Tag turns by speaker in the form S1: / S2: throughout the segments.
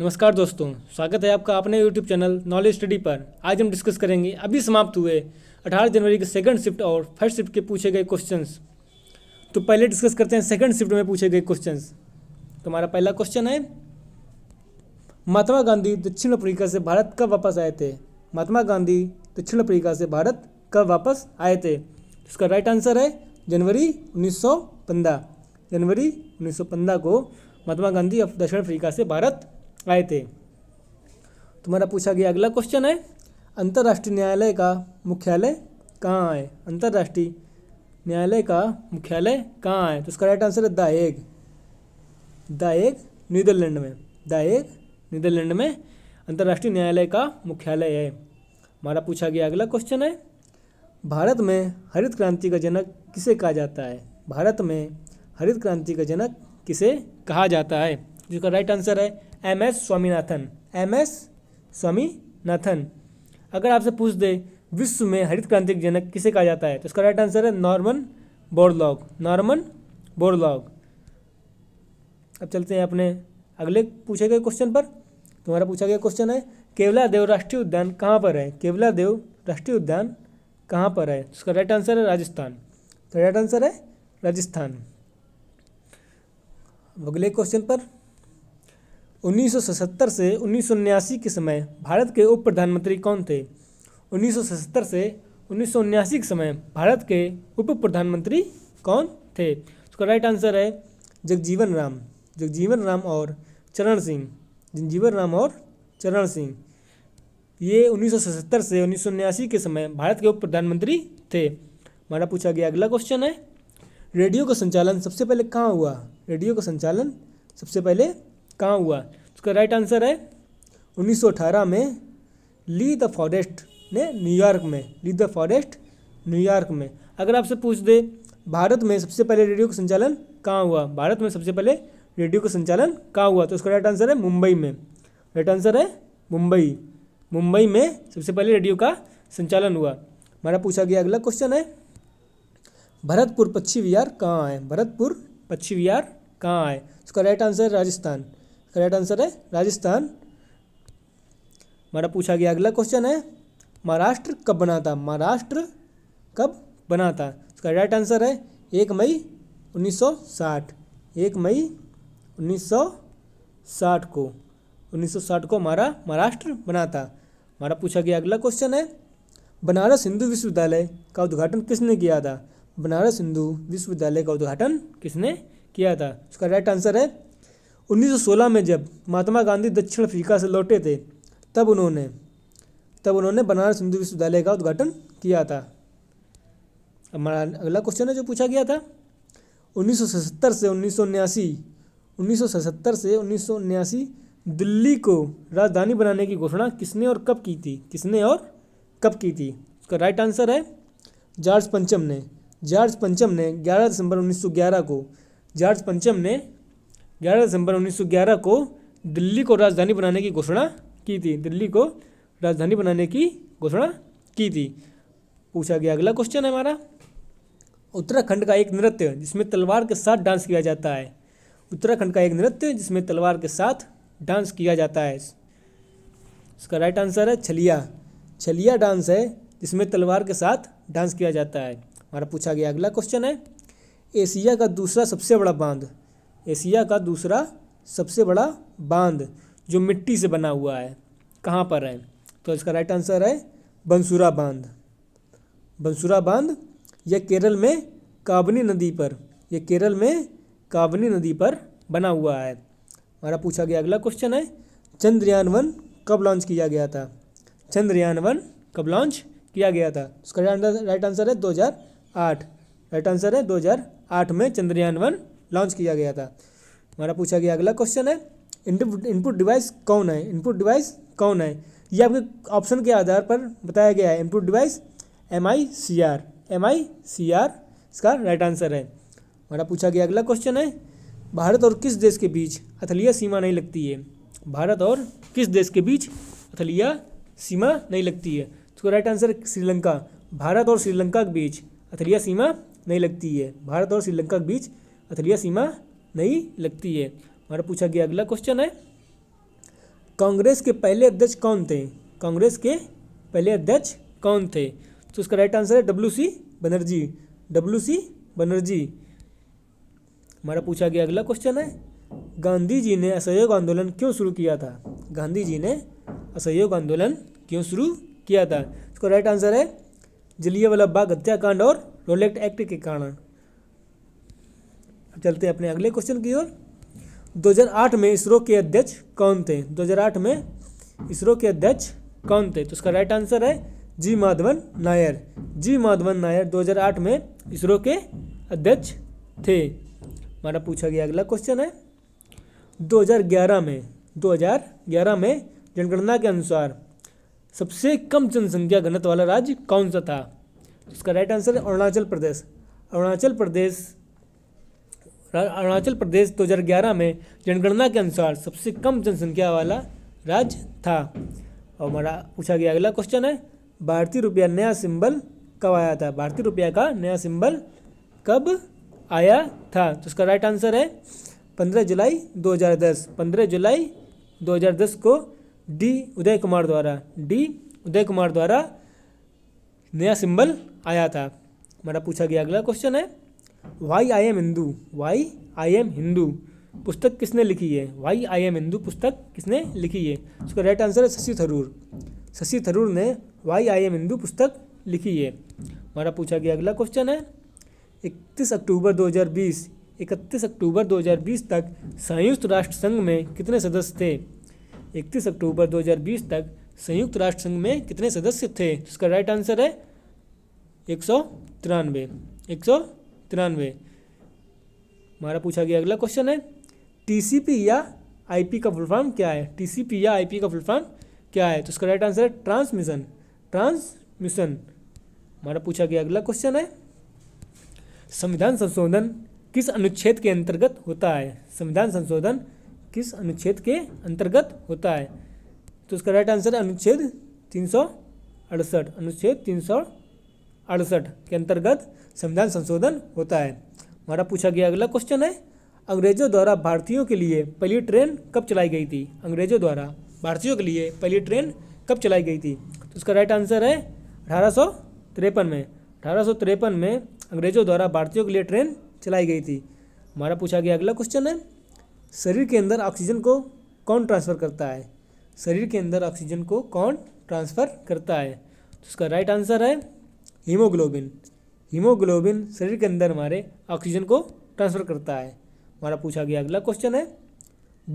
S1: नमस्कार दोस्तों स्वागत है आपका अपने यूट्यूब चैनल नॉलेज स्टडी पर आज हम डिस्कस करेंगे अभी समाप्त हुए 18 जनवरी के सेकंड शिफ्ट और फर्स्ट शिफ्ट के पूछे गए क्वेश्चंस तो पहले डिस्कस करते हैं सेकंड शिफ्ट में पूछे गए क्वेश्चंस तो हमारा पहला क्वेश्चन है महात्मा गांधी दक्षिण अफ्रीका से भारत कब वापस आए थे महात्मा गांधी दक्षिण अफ्रीका से भारत कब वापस आए थे इसका राइट आंसर है जनवरी उन्नीस जनवरी उन्नीस को महात्मा गांधी दक्षिण अफ्रीका से भारत आए थे तुम्हारा पूछा गया अगला क्वेश्चन है अंतर्राष्ट्रीय न्यायालय का मुख्यालय कहाँ है अंतर्राष्ट्रीय न्यायालय का मुख्यालय कहाँ है तो इसका राइट आंसर है दाएग दाएग नीदरलैंड में दाएग नीदरलैंड में अंतर्राष्ट्रीय न्यायालय का मुख्यालय है हमारा पूछा गया अगला क्वेश्चन है भारत में हरित क्रांति का जनक किसे कहा जाता है भारत में हरित क्रांति का जनक किसे कहा जाता है जिसका राइट आंसर है M S Swaminathan M S Swaminathan अगर आपसे पूछ दे विश्व में हरित क्रांति के जनक किसे कहा जाता है तो इसका राइट आंसर है नॉर्मन बोरलॉग नॉर्मन बोरलॉग अब चलते हैं अपने अगले पूछे गए क्वेश्चन पर तुम्हारा पूछा गया क्वेश्चन है केवला देव राष्ट्रीय उद्यान कहाँ पर है केवला देव राष्ट्रीय उद्यान कहाँ पर है उसका राइट आंसर है राजस्थान तो राइट आंसर है राजस्थान अगले क्वेश्चन पर 1977 से उन्नीस के समय भारत के उप प्रधानमंत्री कौन थे 1977 से उन्नीस के समय भारत के उप प्रधानमंत्री कौन थे उसका राइट आंसर है जगजीवन राम जगजीवन राम और चरण सिंह जगजीवन राम और चरण सिंह ये 1977 से उन्नीस के समय भारत के उप प्रधानमंत्री थे हमारा पूछा गया अगला क्वेश्चन है रेडियो का संचालन सबसे पहले कहाँ हुआ रेडियो का संचालन सबसे पहले कहाँ हुआ उसका राइट आंसर है 1918 में ली द फॉरेस्ट ने न्यूयॉर्क में ली द फॉरेस्ट न्यूयॉर्क में अगर आपसे पूछ दे भारत में सबसे पहले रेडियो का संचालन कहाँ हुआ भारत में सबसे पहले रेडियो का संचालन कहाँ हुआ तो उसका राइट आंसर है मुंबई में राइट आंसर है मुंबई मुंबई में सबसे पहले रेडियो का संचालन हुआ हमारा पूछा गया अगला क्वेश्चन है भरतपुर पक्षी विहार कहाँ है भरतपुर पक्षी विहार कहाँ है उसका right answer Rajasthan correct answer है राजस्थान हमारा पूछा गया अगला क्वेश्चन है महाराष्ट्र कब बना था महाराष्ट्र कब बना था इसका राइट आंसर है एक मई 1960 एक मई 1960 को 1960 को हमारा महाराष्ट्र बना था हमारा पूछा गया अगला क्वेश्चन है बनारस हिंदू विश्वविद्यालय का उद्घाटन किसने किया था बनारस हिंदू विश्वविद्यालय का उद्घाटन किसने किया था उसका राइट आंसर है 1916 में जब महात्मा गांधी दक्षिण अफ्रीका से लौटे थे तब उन्होंने तब उन्होंने बनारस हिंदू विश्वविद्यालय का उद्घाटन किया था हमारा अगला क्वेश्चन है जो पूछा गया था 1977 से उन्नीस 1977 से उन्नीस दिल्ली को राजधानी बनाने की घोषणा किसने और कब की थी किसने और कब की थी उसका राइट आंसर है जॉर्ज पंचम ने जॉर्ज पंचम ने 11 दिसंबर 1911 को जॉर्ज पंचम ने ग्यारह दिसंबर 1911 को दिल्ली को राजधानी बनाने की घोषणा की थी दिल्ली को राजधानी बनाने की घोषणा की थी पूछा गया अगला क्वेश्चन है हमारा उत्तराखंड का एक नृत्य जिसमें तलवार के साथ डांस किया जाता है उत्तराखंड का एक नृत्य जिसमें तलवार के साथ डांस किया जाता है इसका राइट आंसर है छलिया छलिया डांस है जिसमें तलवार के साथ डांस किया जाता है हमारा पूछा गया अगला क्वेश्चन है एशिया का दूसरा सबसे बड़ा बांध एशिया का दूसरा सबसे बड़ा बांध जो मिट्टी से बना हुआ है कहाँ पर है तो इसका राइट आंसर है बंसुरा बांध बंसुरा बांध यह केरल में काबनी नदी पर यह केरल में काबनी नदी पर बना हुआ है हमारा पूछा गया अगला क्वेश्चन है चंद्रयान वन कब लॉन्च किया गया था चंद्रयान वन कब लॉन्च किया गया था उसका राइट आंसर है 2008 राइट आंसर है 2008 में चंद्रयान वन लॉन्च किया गया था हमारा पूछा गया अगला क्वेश्चन है इनपुट डिवाइस कौन है इनपुट डिवाइस कौन है ये आपके ऑप्शन के आधार पर बताया गया है input device M I C R M I C R इसका राइट आंसर है हमारा पूछा गया अगला क्वेश्चन है भारत और किस देश के बीच अथलिया सीमा नहीं लगती है भारत और किस देश के बीच अथलिया सीमा नहीं लगती है तो राइट आंसर श्रीलंका भारत और श्रीलंका के बीच अथलिया सीमा नहीं लगती है भारत और श्रीलंका के बीच अथलिया सीमा नहीं लगती है हमारा पूछा गया अगला क्वेश्चन है कांग्रेस के पहले अध्यक्ष कौन थे कांग्रेस के पहले अध्यक्ष कौन थे तो उसका राइट आंसर है W C Banerjee W C Banerjee हमारा पूछा गया अगला क्वेश्चन है गांधी जी ने असहयोग आंदोलन क्यों शुरू किया था गांधी जी ने असहयोग आंदोलन क्यों शुरू किया था इसका राइट आंसर है जलियावाला बाग हत्याकांड और रोलेक्ट एक्ट के कारण चलते हैं अपने अगले क्वेश्चन की ओर 2008 में इसरो के अध्यक्ष कौन थे 2008 में इसरो के अध्यक्ष कौन थे तो इसका राइट आंसर है जी माधवन नायर जी माधवन नायर 2008 में इसरो के अध्यक्ष थे हमारा पूछा गया अगला क्वेश्चन है 2011 में 2011 में जनगणना के अनुसार सबसे कम जनसंख्या घनत्व वाला राज्य कौन सा था तो इसका राइट आंसर है अरुणाचल प्रदेश अरुणाचल प्रदेश अरुणाचल प्रदेश 2011 में जनगणना के अनुसार सबसे कम जनसंख्या वाला राज्य था और हमारा पूछा गया अगला क्वेश्चन है भारतीय रुपया नया सिंबल कब आया था भारतीय रुपया का नया सिंबल कब आया था तो उसका राइट आंसर है 15 जुलाई 2010 15 जुलाई 2010 को डी उदय कुमार द्वारा डी उदय कुमार द्वारा नया सिंबल आया था हमारा पूछा गया अगला क्वेश्चन है why I am Hindu why I am Hindu पुस्तक किसने लिखी है वाई आई एम हिंदू पुस्तक किसने लिखी है उसका राइट आंसर है शशि थरूर शशि थरूर ने वाई आई एम हिंदू पुस्तक लिखी है हमारा पूछा गया अगला क्वेश्चन है इकतीस अक्टूबर 2020 इकतीस अक्टूबर 2020 तक संयुक्त राष्ट्र संघ में कितने सदस्य थे इकतीस अक्टूबर 2020 तक संयुक्त राष्ट्र संघ में कितने सदस्य थे उसका राइट आंसर है एक सौ तिरानवे एक सौ तिरानवे हमारा पूछा गया अगला क्वेश्चन है टीसीपी या आईपी का फुल फॉर्म क्या है टीसीपी या आईपी का फुल फॉर्म क्या है तो इसका राइट आंसर है ट्रांसमिशन ट्रांसमिशन हमारा पूछा गया अगला क्वेश्चन है संविधान संशोधन किस अनुच्छेद के अंतर्गत होता है संविधान संशोधन किस अनुच्छेद के अंतर्गत होता है तो इसका राइट आंसर है अनुच्छेद तीन सौ अड़सठ अनुच्छेद तीन सौ अड़सठ के अंतर्गत संविधान संशोधन होता है हमारा पूछा गया अगला क्वेश्चन है अंग्रेजों द्वारा भारतीयों के लिए पहली ट्रेन कब चलाई गई थी अंग्रेजों द्वारा भारतीयों के लिए पहली ट्रेन कब चलाई गई थी तो उसका राइट आंसर है अठारह में अठारह में अंग्रेजों द्वारा भारतीयों के लिए ट्रेन चलाई गई थी हमारा पूछा गया अगला क्वेश्चन है शरीर के अंदर ऑक्सीजन को कौन ट्रांसफ़र करता है शरीर के अंदर ऑक्सीजन को कौन ट्रांसफ़र करता है तो उसका राइट आंसर है हीमोग्लोबिन हीमोग्लोबिन शरीर के अंदर हमारे ऑक्सीजन को ट्रांसफर करता है हमारा पूछा गया अगला क्वेश्चन है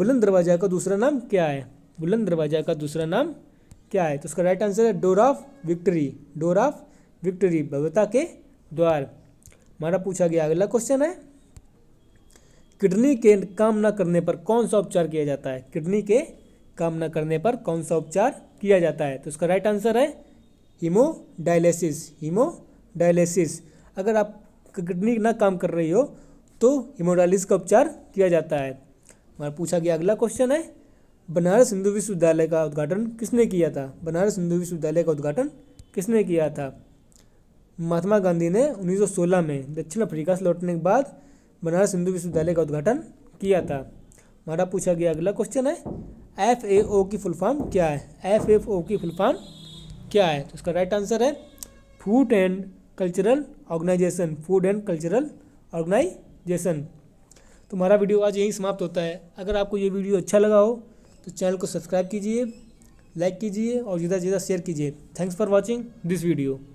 S1: बुलंद दरवाजा का दूसरा नाम क्या है बुलंद दरवाजा का दूसरा नाम क्या है तो उसका राइट आंसर है door of victory door of victory भव्यता के द्वार हमारा पूछा गया अगला क्वेश्चन है किडनी के काम ना करने पर कौन सा उपचार किया जाता है किडनी के काम ना करने पर कौन सा उपचार किया जाता है तो उसका राइट आंसर है हीमोडायलिसिस हीमोडायलिसिस अगर आप किडनी ना काम कर रही हो तो हीमोडायलिसिस का उपचार किया जाता है हमारा पूछा गया अगला क्वेश्चन है बनारस हिंदू विश्वविद्यालय का उद्घाटन किसने किया था बनारस हिंदू विश्वविद्यालय का उद्घाटन किसने किया था महात्मा गांधी ने 1916 में दक्षिण अफ्रीका से लौटने के बाद बनारस हिंदू विश्वविद्यालय का उद्घाटन किया था हमारा पूछा गया अगला क्वेश्चन है एफ ए ओ की फुल फॉर्म क्या है एफ एफ ओ की फुल फॉर्म क्या है तो इसका राइट आंसर है food and cultural organization food and cultural organization तो हमारा वीडियो आज यहीं समाप्त होता है अगर आपको ये वीडियो अच्छा लगा हो तो चैनल को सब्सक्राइब कीजिए लाइक कीजिए और ज़्यादा से ज़्यादा शेयर कीजिए thanks for watching this video